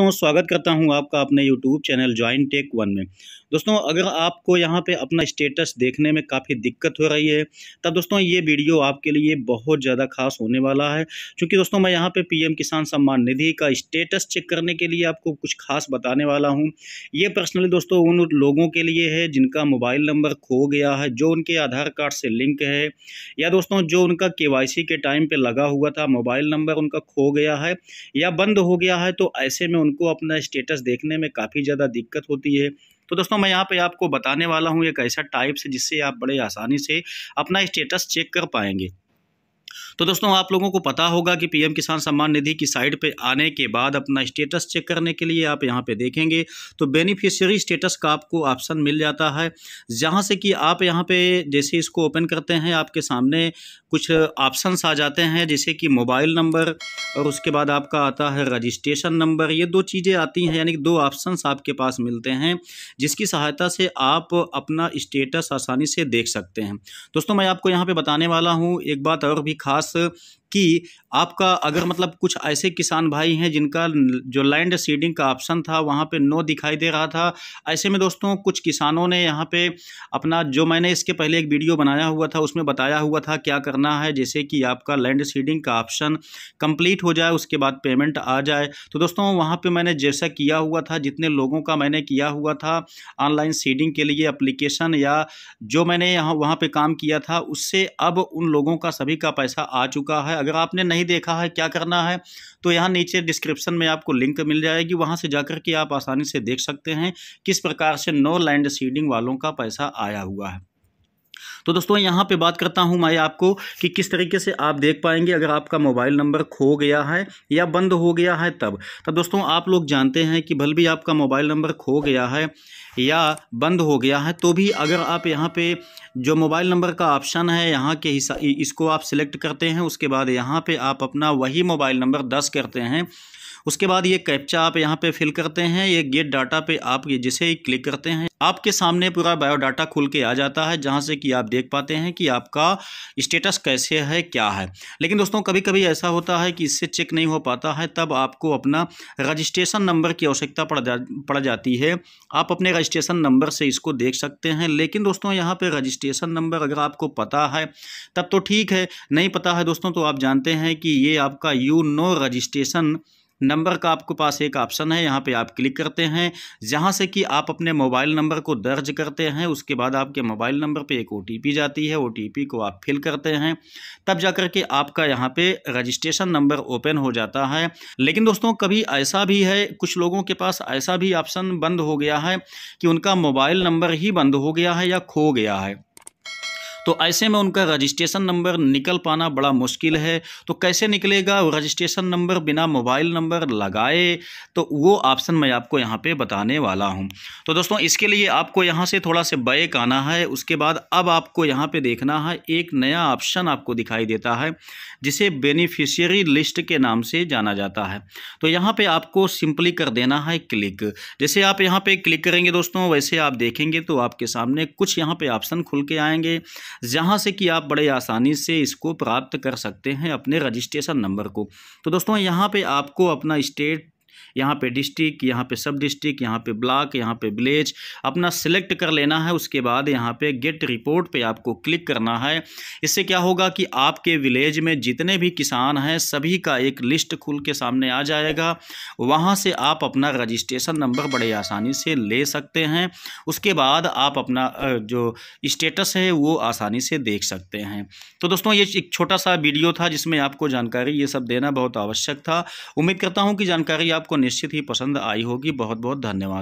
दोस्तों स्वागत करता हूं आपका अपने YouTube channel join Tech One में दोस्तों अगर आपको यहां पे अपना स्टेटस देखने में काफ़ी दिक्कत हो रही है तब दोस्तों ये वीडियो आपके लिए बहुत ज़्यादा खास होने वाला है क्योंकि दोस्तों मैं यहाँ पे पीएम किसान सम्मान निधि का स्टेटस चेक करने के लिए आपको कुछ खास बताने वाला हूँ ये पर्सनली दोस्तों उन लोगों के लिए है जिनका मोबाइल नंबर खो गया है जो उनके आधार कार्ड से लिंक है या दोस्तों जो उनका के के टाइम पर लगा हुआ था मोबाइल नंबर उनका खो गया है या बंद हो गया है तो ऐसे में उनको अपना स्टेटस देखने में काफ़ी ज़्यादा दिक्कत होती है तो दोस्तों मैं यहाँ पे आपको बताने वाला हूँ एक ऐसा से जिससे आप बड़े आसानी से अपना स्टेटस चेक कर पाएंगे तो दोस्तों आप लोगों को पता होगा कि पीएम किसान सम्मान निधि की साइट पे आने के बाद अपना स्टेटस चेक करने के लिए आप यहाँ पे देखेंगे तो बेनिफिशियरी स्टेटस का आपको ऑप्शन मिल जाता है जहाँ से कि आप यहाँ पे जैसे इसको ओपन करते हैं आपके सामने कुछ ऑप्शंस आ जाते हैं जैसे कि मोबाइल नंबर और उसके बाद आपका आता है रजिस्ट्रेशन नंबर ये दो चीज़ें आती हैं यानी कि दो ऑप्शन आपके पास मिलते हैं जिसकी सहायता से आप अपना स्टेटस आसानी से देख सकते हैं दोस्तों मैं आपको यहाँ पर बताने वाला हूँ एक बात और भी खास So. कि आपका अगर मतलब कुछ ऐसे किसान भाई हैं जिनका जो लैंड सीडिंग का ऑप्शन था वहाँ पे नो दिखाई दे रहा था ऐसे में दोस्तों कुछ किसानों ने यहाँ पे अपना जो मैंने इसके पहले एक वीडियो बनाया हुआ था उसमें बताया हुआ था क्या करना है जैसे कि आपका लैंड सीडिंग का ऑप्शन कंप्लीट हो जाए उसके बाद पेमेंट आ जाए तो दोस्तों वहाँ पर मैंने जैसा किया हुआ था जितने लोगों का मैंने किया हुआ था ऑनलाइन सीडिंग के लिए अप्लीकेशन या जो मैंने यहाँ वहाँ पर काम किया था उससे अब उन लोगों का सभी का पैसा आ चुका है अगर आपने नहीं देखा है क्या करना है तो यहाँ नीचे डिस्क्रिप्शन में आपको लिंक मिल जाएगी वहाँ से जाकर के आप आसानी से देख सकते हैं किस प्रकार से नो लैंड सीडिंग वालों का पैसा आया हुआ है तो दोस्तों यहाँ पे बात करता हूँ मैं आपको कि किस तरीके से आप देख पाएंगे अगर आपका मोबाइल नंबर खो गया है या बंद हो गया है तब तब तो दोस्तों आप लोग जानते हैं कि भल भी आपका मोबाइल नंबर खो गया है या बंद हो गया है तो भी अगर आप यहाँ पे जो मोबाइल नंबर का ऑप्शन है यहाँ के हिसाब इसको आप सिलेक्ट करते हैं उसके बाद यहाँ पे आप अपना वही मोबाइल नंबर दस करते हैं उसके बाद ये कैप्चा आप यहाँ पे फिल करते हैं ये गेट डाटा पे आप जिसे ही क्लिक करते हैं आपके सामने पूरा बायोडाटा खुल के आ जाता है जहाँ से कि आप देख पाते हैं कि आपका स्टेटस कैसे है क्या है लेकिन दोस्तों कभी कभी ऐसा होता है कि इससे चेक नहीं हो पाता है तब आपको अपना रजिस्ट्रेशन नंबर की आवश्यकता पड़ जा पड़ जाती है आप अपने रजिस्ट्रेशन नंबर से इसको देख सकते हैं लेकिन दोस्तों यहाँ पर रजिस्ट्रेशन नंबर अगर आपको पता है तब तो ठीक है नहीं पता है दोस्तों तो आप जानते हैं कि ये आपका यू नो रजिस्ट्रेशन नंबर का आपके पास एक ऑप्शन है यहाँ पे आप क्लिक करते हैं जहाँ से कि आप अपने मोबाइल नंबर को दर्ज करते हैं उसके बाद आपके मोबाइल नंबर पे एक ओ जाती है ओ को आप फिल करते हैं तब जा के आपका यहाँ पे रजिस्ट्रेशन नंबर ओपन हो जाता है लेकिन दोस्तों कभी ऐसा भी है कुछ लोगों के पास ऐसा भी ऑप्शन बंद हो गया है कि उनका मोबाइल नंबर ही बंद हो गया है या खो गया है तो ऐसे में उनका रजिस्ट्रेशन नंबर निकल पाना बड़ा मुश्किल है तो कैसे निकलेगा रजिस्ट्रेशन नंबर बिना मोबाइल नंबर लगाए तो वो ऑप्शन मैं आपको यहाँ पे बताने वाला हूँ तो दोस्तों इसके लिए आपको यहाँ से थोड़ा सा बैक आना है उसके बाद अब आपको यहाँ पर देखना है एक नया ऑप्शन आपको दिखाई देता है जिसे बेनिफिशियरी लिस्ट के नाम से जाना जाता है तो यहाँ पे आपको सिंपली कर देना है क्लिक जैसे आप यहाँ पे क्लिक करेंगे दोस्तों वैसे आप देखेंगे तो आपके सामने कुछ यहाँ पे ऑप्शन खुल के आएंगे जहाँ से कि आप बड़े आसानी से इसको प्राप्त कर सकते हैं अपने रजिस्ट्रेशन नंबर को तो दोस्तों यहाँ पर आपको अपना स्टेट यहाँ पे डिस्ट्रिक्ट यहाँ पे सब डिस्ट्रिक्ट यहाँ पे ब्लॉक यहाँ पे विलेज अपना सिलेक्ट कर लेना है उसके बाद यहाँ पे गेट रिपोर्ट पे आपको क्लिक करना है इससे क्या होगा कि आपके विलेज में जितने भी किसान हैं सभी का एक लिस्ट खुल के सामने आ जाएगा वहाँ से आप अपना रजिस्ट्रेशन नंबर बड़े आसानी से ले सकते हैं उसके बाद आप अपना जो स्टेटस है वो आसानी से देख सकते हैं तो दोस्तों ये एक छोटा सा वीडियो था जिसमें आपको जानकारी ये सब देना बहुत आवश्यक था उम्मीद करता हूँ कि जानकारी आपको निश्चित ही पसंद आई होगी बहुत बहुत धन्यवाद